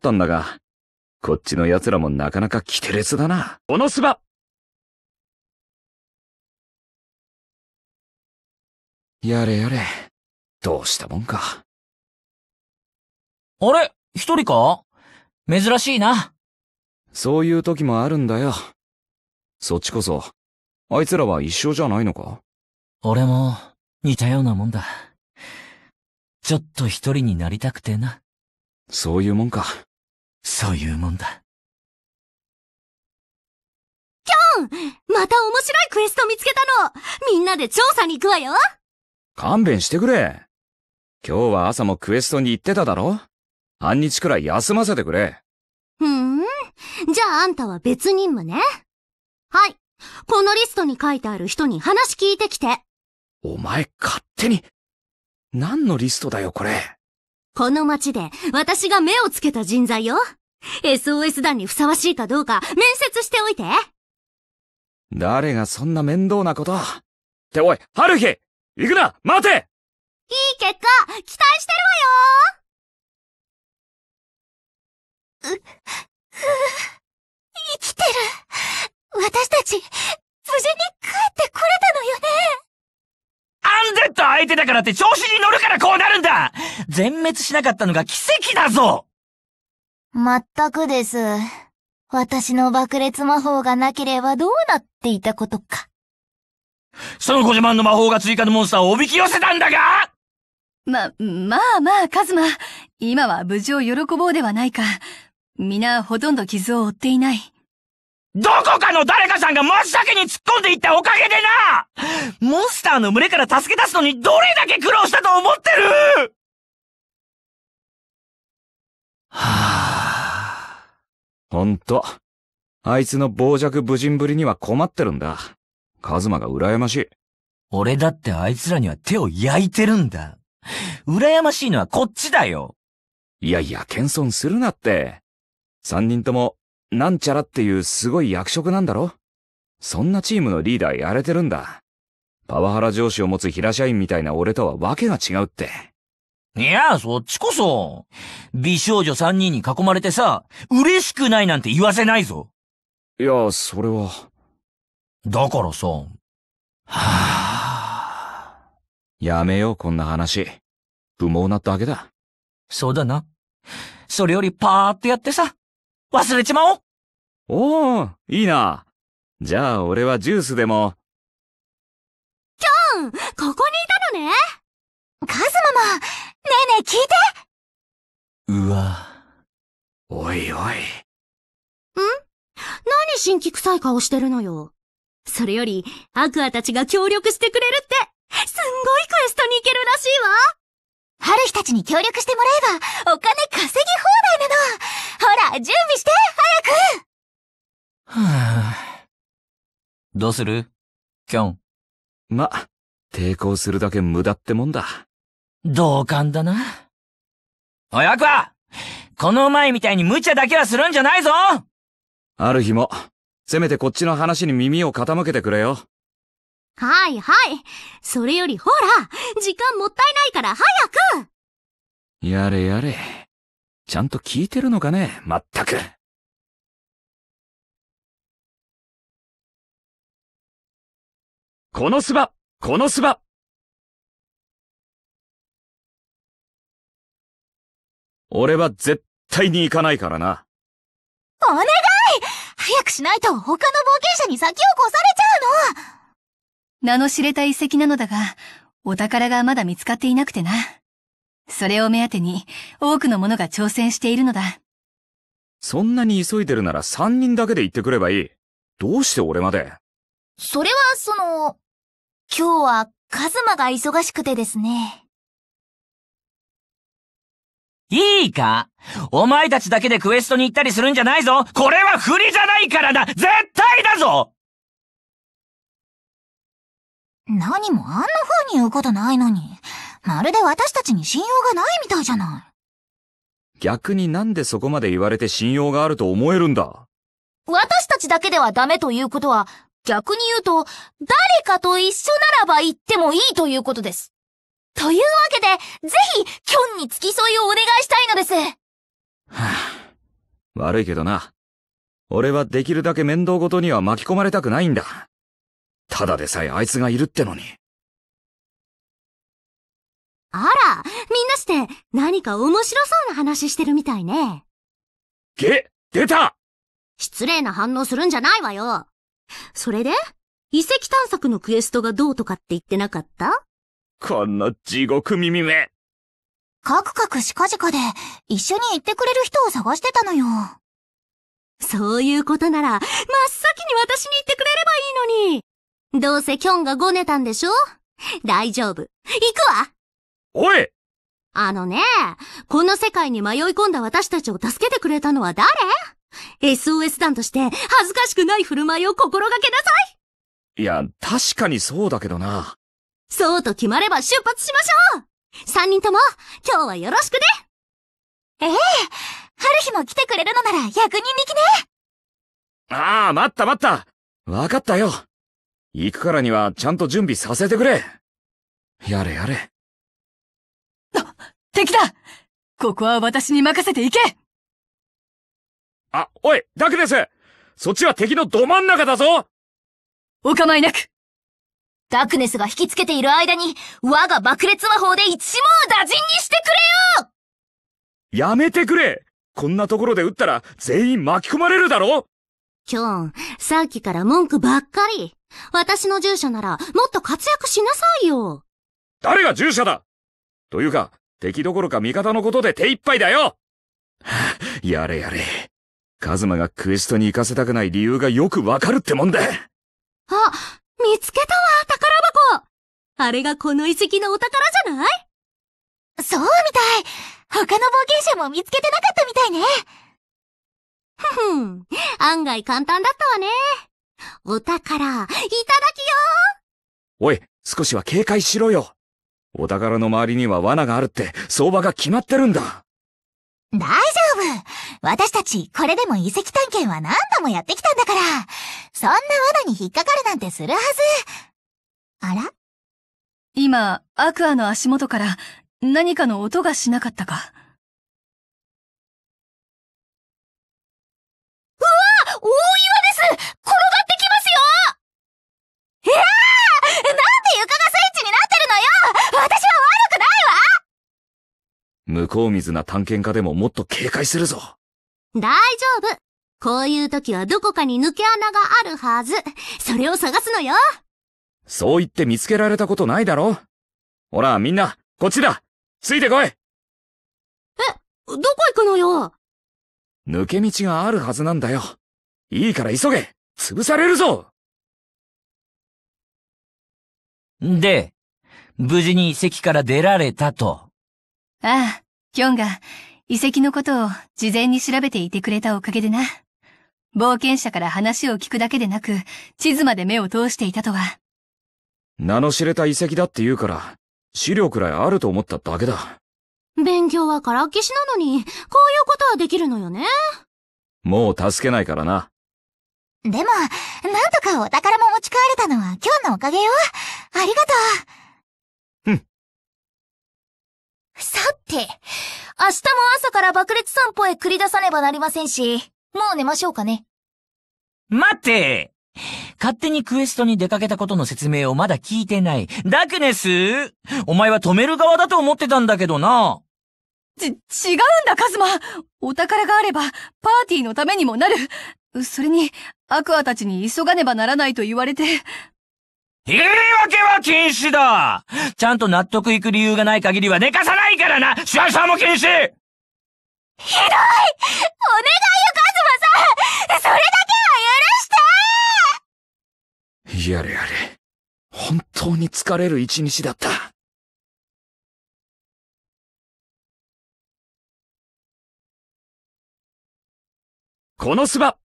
ったんだが、こっちの奴らもなかなかキテレツだな。このばやれやれ。どうしたもんか。あれ一人か珍しいな。そういう時もあるんだよ。そっちこそ、あいつらは一緒じゃないのか俺も、似たようなもんだ。ちょっと一人になりたくてな。そういうもんか。そういうもんだ。キョンまた面白いクエスト見つけたのみんなで調査に行くわよ勘弁してくれ。今日は朝もクエストに行ってただろ半日くらい休ませてくれ。ふーん。じゃああんたは別任務ね。はい。このリストに書いてある人に話聞いてきて。お前勝手に。何のリストだよこれ。この街で私が目をつけた人材よ。SOS 団にふさわしいかどうか面接しておいて。誰がそんな面倒なこと。っておい、春日行くな待ていい結果期待してるわよ生きてる。私たち、無事に帰ってこれたのよねアンデッド相手だからって調子に乗るからこうなるんだ全滅しなかったのが奇跡だぞまったくです。私の爆裂魔法がなければどうなっていたことか。そのご自慢の魔法が追加のモンスターをおびき寄せたんだがま、まあまあ、カズマ。今は無事を喜ぼうではないか。皆、ほとんど傷を負っていない。どこかの誰かさんが真っ先に突っ込んでいったおかげでなモンスターの群れから助け出すのにどれだけ苦労したと思ってるはぁ。ほんと。あいつの傍若無人ぶりには困ってるんだ。カズマが羨ましい。俺だってあいつらには手を焼いてるんだ。羨ましいのはこっちだよ。いやいや、謙遜するなって。三人とも、なんちゃらっていうすごい役職なんだろそんなチームのリーダーやれてるんだ。パワハラ上司を持つ平社員みたいな俺とは訳が違うって。いや、そっちこそ。美少女三人に囲まれてさ、嬉しくないなんて言わせないぞ。いや、それは。だからさ。はあ。やめよう、こんな話。不毛なだけだ。そうだな。それよりパーってやってさ、忘れちまおうおー、いいな。じゃあ俺はジュースでも。キョンここにいたのねカズママねえねえ、聞いてうわ。おいおい。ん何新規臭い顔してるのよ。それより、アクアたちが協力してくれるって、すんごいクエストに行けるらしいわる日たちに協力してもらえば、お金稼ぎ放題なのほら、準備して早くはぁ。どうするキョン。ま、抵抗するだけ無駄ってもんだ。同感だな。おやくわこの前みたいに無茶だけはするんじゃないぞある日も、せめてこっちの話に耳を傾けてくれよ。はいはい。それよりほら、時間もったいないから早くやれやれ。ちゃんと聞いてるのかね、まったく。この巣場この巣場俺は絶対に行かないからな。お願い早くしないと他の冒険者に先を越されちゃうの名の知れた遺跡なのだが、お宝がまだ見つかっていなくてな。それを目当てに多くの者が挑戦しているのだ。そんなに急いでるなら三人だけで行ってくればいい。どうして俺までそれはその、今日はカズマが忙しくてですね。いいかお前たちだけでクエストに行ったりするんじゃないぞこれは振りじゃないからだ絶対だぞ何もあんな風に言うことないのに、まるで私たちに信用がないみたいじゃない。逆になんでそこまで言われて信用があると思えるんだ私たちだけではダメということは、逆に言うと、誰かと一緒ならば行ってもいいということです。というわけで、ぜひ、キョンに付き添いをお願いしたいのです。はあ、悪いけどな。俺はできるだけ面倒ごとには巻き込まれたくないんだ。ただでさえあいつがいるってのに。あら、みんなして何か面白そうな話してるみたいね。げ、出た失礼な反応するんじゃないわよ。それで、遺跡探索のクエストがどうとかって言ってなかったこんな地獄耳め。カクカクしかじかで、一緒に行ってくれる人を探してたのよ。そういうことなら、真っ先に私に言ってくれればいいのに。どうせキョンがごねたんでしょ大丈夫。行くわおいあのね、この世界に迷い込んだ私たちを助けてくれたのは誰 ?SOS 団として恥ずかしくない振る舞いを心がけなさいいや、確かにそうだけどな。そうと決まれば出発しましょう三人とも、今日はよろしくねええ春日も来てくれるのなら役人に来ねああ、待った待ったわかったよ行くからにはちゃんと準備させてくれやれやれ。あ、敵だここは私に任せていけあ、おい、ダクですそっちは敵のど真ん中だぞお構いなくダクネスが引きつけている間に、我が爆裂魔法で一網打尽にしてくれよやめてくれこんなところで撃ったら全員巻き込まれるだろキョン、さっきから文句ばっかり。私の従者ならもっと活躍しなさいよ。誰が従者だというか、敵どころか味方のことで手一杯だよやれやれ。カズマがクエストに行かせたくない理由がよくわかるってもんだ。あ、見つけたわあれがこの遺跡のお宝じゃないそうみたい他の冒険者も見つけてなかったみたいねふふん、案外簡単だったわね。お宝、いただきよおい、少しは警戒しろよお宝の周りには罠があるって相場が決まってるんだ大丈夫私たち、これでも遺跡探検は何度もやってきたんだから、そんな罠に引っかかるなんてするはず。あら今、アクアの足元から何かの音がしなかったか。うわ大岩です転がってきますよいやーなんで床がスイッチになってるのよ私は悪くないわ向こう水な探検家でももっと警戒するぞ。大丈夫。こういう時はどこかに抜け穴があるはず。それを探すのよそう言って見つけられたことないだろほら、みんな、こっちだついてこいえ、どこ行くのよ抜け道があるはずなんだよ。いいから急げ潰されるぞで、無事に遺跡から出られたと。ああ、キョンが遺跡のことを事前に調べていてくれたおかげでな。冒険者から話を聞くだけでなく、地図まで目を通していたとは。名の知れた遺跡だって言うから、資料くらいあると思っただけだ。勉強はからっきしなのに、こういうことはできるのよね。もう助けないからな。でも、なんとかお宝も持ち帰れたのは今日のおかげよ。ありがとう。ふん。さて、明日も朝から爆裂散歩へ繰り出さねばなりませんし、もう寝ましょうかね。待って勝手にクエストに出かけたことの説明をまだ聞いてない。ダクネスお前は止める側だと思ってたんだけどな。ち、違うんだ、カズマお宝があれば、パーティーのためにもなるそれに、アクアたちに急がねばならないと言われて。言い訳は禁止だちゃんと納得いく理由がない限りは寝かさないからなシュワシュワも禁止ひどいやれやれ。本当に疲れる一日だった。このすば